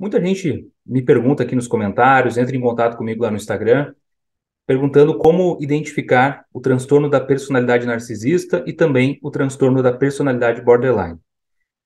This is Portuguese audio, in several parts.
Muita gente me pergunta aqui nos comentários, entra em contato comigo lá no Instagram, perguntando como identificar o transtorno da personalidade narcisista e também o transtorno da personalidade borderline.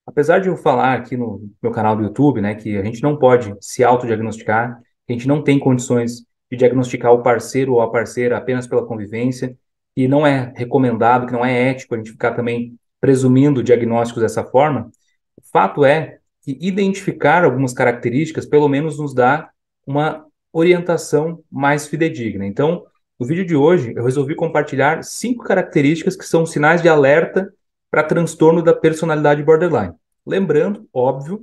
Apesar de eu falar aqui no meu canal do YouTube, né, que a gente não pode se autodiagnosticar, que a gente não tem condições de diagnosticar o parceiro ou a parceira apenas pela convivência, e não é recomendado, que não é ético a gente ficar também presumindo diagnósticos dessa forma, o fato é que identificar algumas características, pelo menos nos dá uma orientação mais fidedigna. Então, no vídeo de hoje, eu resolvi compartilhar cinco características que são sinais de alerta para transtorno da personalidade borderline. Lembrando, óbvio,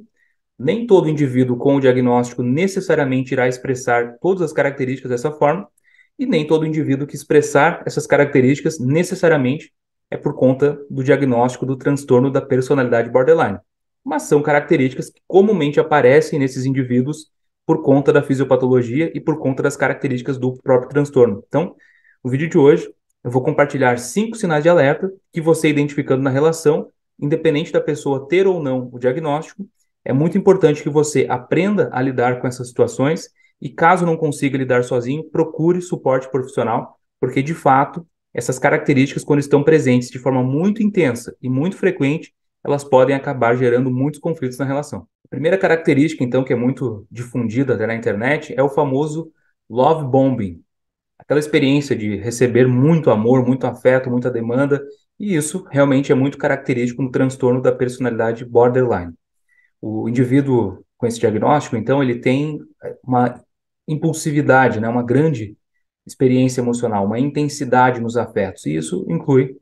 nem todo indivíduo com o diagnóstico necessariamente irá expressar todas as características dessa forma, e nem todo indivíduo que expressar essas características necessariamente é por conta do diagnóstico do transtorno da personalidade borderline mas são características que comumente aparecem nesses indivíduos por conta da fisiopatologia e por conta das características do próprio transtorno. Então, no vídeo de hoje, eu vou compartilhar cinco sinais de alerta que você identificando na relação, independente da pessoa ter ou não o diagnóstico, é muito importante que você aprenda a lidar com essas situações e caso não consiga lidar sozinho, procure suporte profissional, porque de fato, essas características quando estão presentes de forma muito intensa e muito frequente, elas podem acabar gerando muitos conflitos na relação. A primeira característica, então, que é muito difundida até na internet, é o famoso love bombing. Aquela experiência de receber muito amor, muito afeto, muita demanda, e isso realmente é muito característico no transtorno da personalidade borderline. O indivíduo com esse diagnóstico, então, ele tem uma impulsividade, né, uma grande experiência emocional, uma intensidade nos afetos, e isso inclui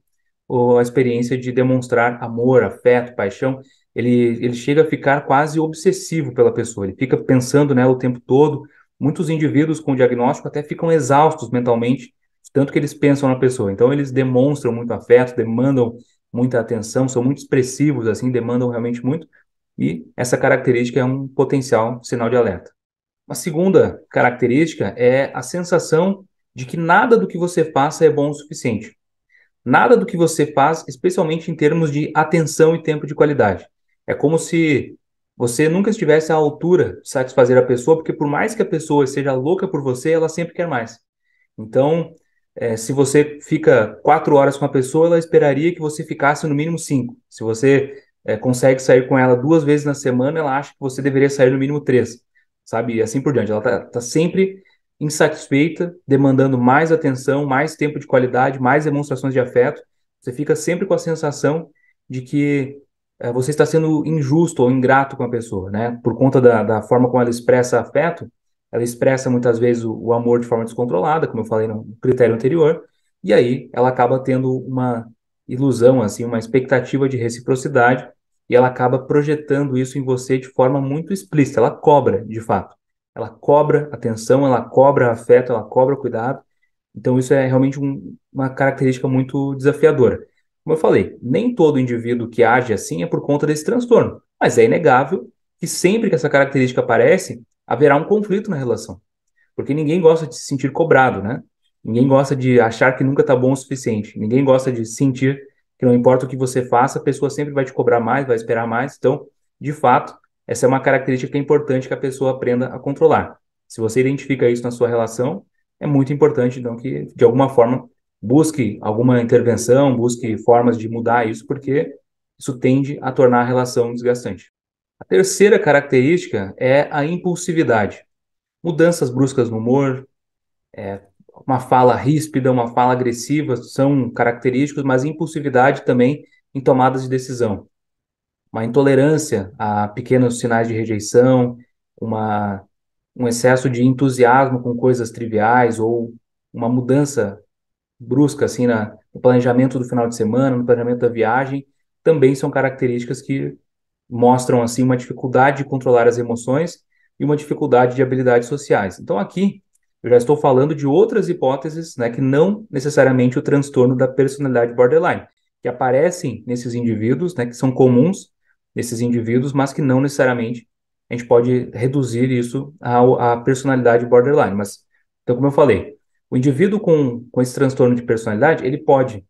a experiência de demonstrar amor, afeto, paixão, ele, ele chega a ficar quase obsessivo pela pessoa, ele fica pensando nela o tempo todo. Muitos indivíduos com diagnóstico até ficam exaustos mentalmente, tanto que eles pensam na pessoa. Então, eles demonstram muito afeto, demandam muita atenção, são muito expressivos, assim, demandam realmente muito. E essa característica é um potencial sinal de alerta. Uma segunda característica é a sensação de que nada do que você faça é bom o suficiente. Nada do que você faz, especialmente em termos de atenção e tempo de qualidade. É como se você nunca estivesse à altura de satisfazer a pessoa, porque por mais que a pessoa seja louca por você, ela sempre quer mais. Então, é, se você fica quatro horas com a pessoa, ela esperaria que você ficasse no mínimo cinco. Se você é, consegue sair com ela duas vezes na semana, ela acha que você deveria sair no mínimo três, sabe? E assim por diante. Ela está tá sempre insatisfeita, demandando mais atenção, mais tempo de qualidade, mais demonstrações de afeto. Você fica sempre com a sensação de que é, você está sendo injusto ou ingrato com a pessoa, né? Por conta da, da forma como ela expressa afeto, ela expressa muitas vezes o, o amor de forma descontrolada, como eu falei no critério anterior, e aí ela acaba tendo uma ilusão, assim, uma expectativa de reciprocidade, e ela acaba projetando isso em você de forma muito explícita, ela cobra, de fato ela cobra atenção, ela cobra afeto, ela cobra cuidado. Então, isso é realmente um, uma característica muito desafiadora. Como eu falei, nem todo indivíduo que age assim é por conta desse transtorno, mas é inegável que sempre que essa característica aparece, haverá um conflito na relação. Porque ninguém gosta de se sentir cobrado, né? Ninguém gosta de achar que nunca está bom o suficiente. Ninguém gosta de sentir que não importa o que você faça, a pessoa sempre vai te cobrar mais, vai esperar mais. Então, de fato, essa é uma característica que é importante que a pessoa aprenda a controlar. Se você identifica isso na sua relação, é muito importante, então, que de alguma forma busque alguma intervenção, busque formas de mudar isso, porque isso tende a tornar a relação desgastante. A terceira característica é a impulsividade. Mudanças bruscas no humor, é, uma fala ríspida, uma fala agressiva são característicos, mas impulsividade também em tomadas de decisão uma intolerância a pequenos sinais de rejeição, uma, um excesso de entusiasmo com coisas triviais ou uma mudança brusca assim na, no planejamento do final de semana, no planejamento da viagem, também são características que mostram assim uma dificuldade de controlar as emoções e uma dificuldade de habilidades sociais. Então aqui eu já estou falando de outras hipóteses, né, que não necessariamente o transtorno da personalidade borderline, que aparecem nesses indivíduos, né, que são comuns esses indivíduos, mas que não necessariamente a gente pode reduzir isso à, à personalidade borderline. Mas, então, como eu falei, o indivíduo com, com esse transtorno de personalidade, ele pode,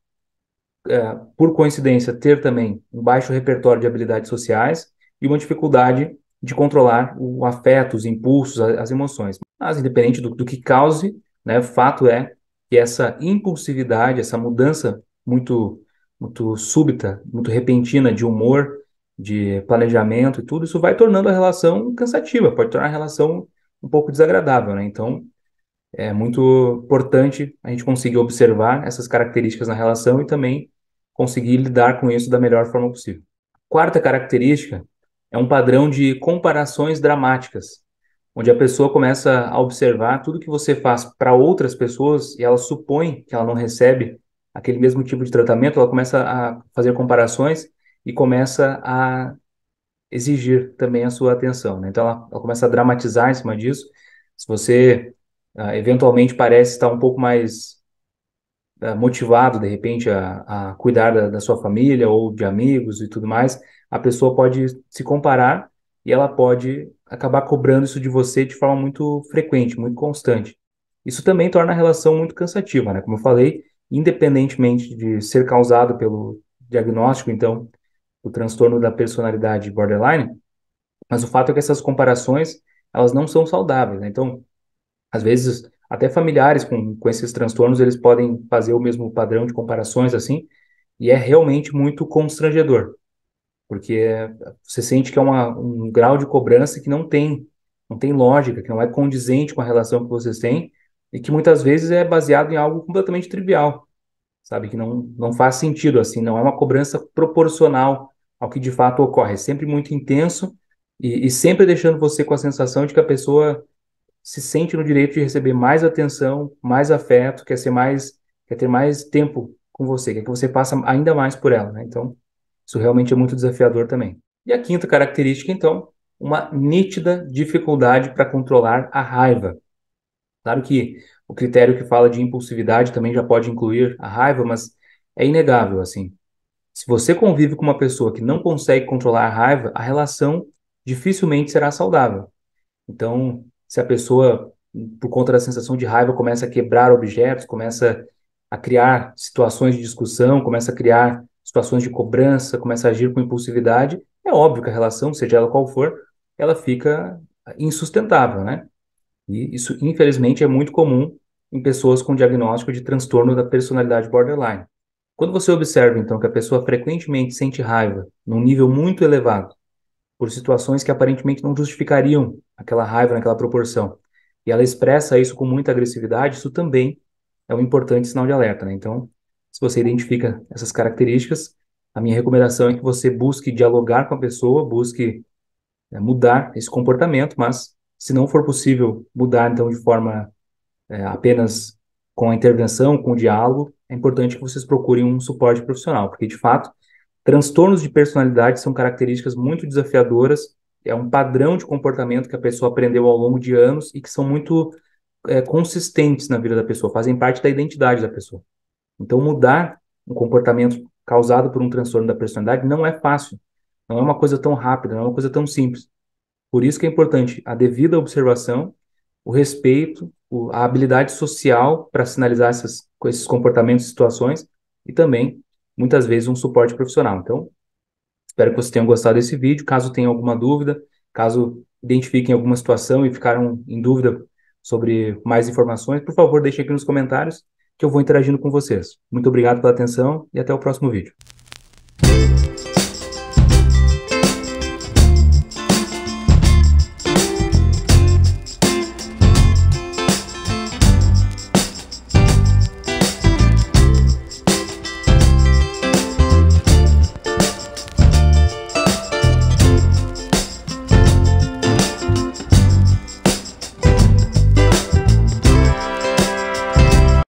é, por coincidência, ter também um baixo repertório de habilidades sociais e uma dificuldade de controlar o afeto, os impulsos, as emoções. Mas, independente do, do que cause, né, fato é que essa impulsividade, essa mudança muito, muito súbita, muito repentina de humor, de planejamento e tudo, isso vai tornando a relação cansativa, pode tornar a relação um pouco desagradável, né? Então, é muito importante a gente conseguir observar essas características na relação e também conseguir lidar com isso da melhor forma possível. Quarta característica é um padrão de comparações dramáticas, onde a pessoa começa a observar tudo que você faz para outras pessoas e ela supõe que ela não recebe aquele mesmo tipo de tratamento, ela começa a fazer comparações e começa a exigir também a sua atenção. Né? Então, ela, ela, começa a dramatizar em cima disso. Se você uh, eventualmente parece estar um pouco mais uh, motivado, de repente, a, a cuidar da, da, sua família ou de amigos e tudo mais, a pessoa pode se comparar e ela pode acabar cobrando isso de você de forma muito frequente, muito constante. Isso também torna a relação muito cansativa, né? Como eu falei, independentemente de ser causado pelo diagnóstico, então, o transtorno da personalidade borderline, mas o fato é que essas comparações, elas não são saudáveis, né? Então, às vezes, até familiares com, com esses transtornos, eles podem fazer o mesmo padrão de comparações assim, e é realmente muito constrangedor, porque é, você sente que é uma, um grau de cobrança que não tem, não tem lógica, que não é condizente com a relação que vocês têm, e que muitas vezes é baseado em algo completamente trivial sabe? Que não, não faz sentido, assim, não é uma cobrança proporcional ao que de fato ocorre. É sempre muito intenso e, e sempre deixando você com a sensação de que a pessoa se sente no direito de receber mais atenção, mais afeto, quer ser mais, quer ter mais tempo com você, quer que você passe ainda mais por ela, né? Então, isso realmente é muito desafiador também. E a quinta característica, então, uma nítida dificuldade para controlar a raiva. Claro que o critério que fala de impulsividade também já pode incluir a raiva, mas é inegável, assim. Se você convive com uma pessoa que não consegue controlar a raiva, a relação dificilmente será saudável. Então, se a pessoa, por conta da sensação de raiva, começa a quebrar objetos, começa a criar situações de discussão, começa a criar situações de cobrança, começa a agir com impulsividade, é óbvio que a relação, seja ela qual for, ela fica insustentável, né? E isso, infelizmente, é muito comum em pessoas com diagnóstico de transtorno da personalidade borderline. Quando você observa, então, que a pessoa frequentemente sente raiva num nível muito elevado, por situações que aparentemente não justificariam aquela raiva naquela proporção, e ela expressa isso com muita agressividade, isso também é um importante sinal de alerta. Né? Então, se você identifica essas características, a minha recomendação é que você busque dialogar com a pessoa, busque eh, mudar esse comportamento, mas se não for possível mudar, então, de forma é, apenas com a intervenção, com o diálogo, é importante que vocês procurem um suporte profissional, porque, de fato, transtornos de personalidade são características muito desafiadoras, é um padrão de comportamento que a pessoa aprendeu ao longo de anos e que são muito é, consistentes na vida da pessoa, fazem parte da identidade da pessoa. Então, mudar um comportamento causado por um transtorno da personalidade não é fácil, não é uma coisa tão rápida, não é uma coisa tão simples. Por isso que é importante a devida observação, o respeito, o, a habilidade social para sinalizar essas, esses comportamentos e situações e também, muitas vezes, um suporte profissional. Então, espero que vocês tenham gostado desse vídeo. Caso tenham alguma dúvida, caso identifiquem alguma situação e ficaram em dúvida sobre mais informações, por favor, deixem aqui nos comentários que eu vou interagindo com vocês. Muito obrigado pela atenção e até o próximo vídeo.